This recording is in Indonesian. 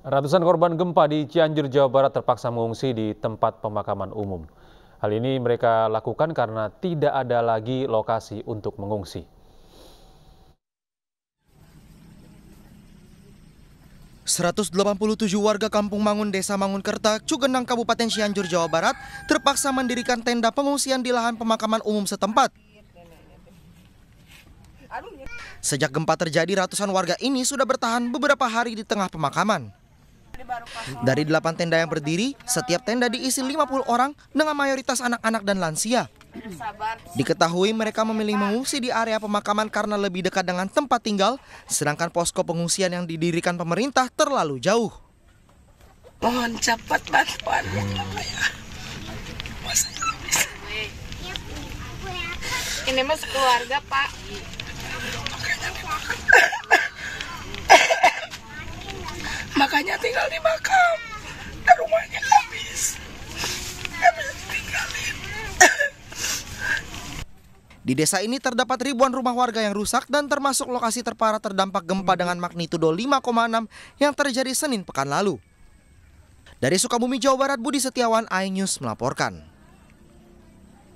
Ratusan korban gempa di Cianjur, Jawa Barat terpaksa mengungsi di tempat pemakaman umum. Hal ini mereka lakukan karena tidak ada lagi lokasi untuk mengungsi. ...187 warga Kampung Mangun Desa Mangunkerta, Cugenang Kabupaten Cianjur, Jawa Barat... ...terpaksa mendirikan tenda pengungsian di lahan pemakaman umum setempat. Sejak gempa terjadi, ratusan warga ini sudah bertahan beberapa hari di tengah pemakaman. Hmm. Dari 8 tenda yang berdiri, setiap tenda diisi 50 orang dengan mayoritas anak-anak dan lansia. Diketahui mereka memilih mengungsi di area pemakaman karena lebih dekat dengan tempat tinggal, sedangkan posko pengungsian yang didirikan pemerintah terlalu jauh. Mohon cepat bantuan. Ini mas keluarga Pak. makanya tinggal di makam dan rumahnya habis habis di desa ini terdapat ribuan rumah warga yang rusak dan termasuk lokasi terparah terdampak gempa dengan magnitudo 5,6 yang terjadi Senin pekan lalu. Dari Sukabumi, Jawa Barat, Budi Setiawan, iNews melaporkan.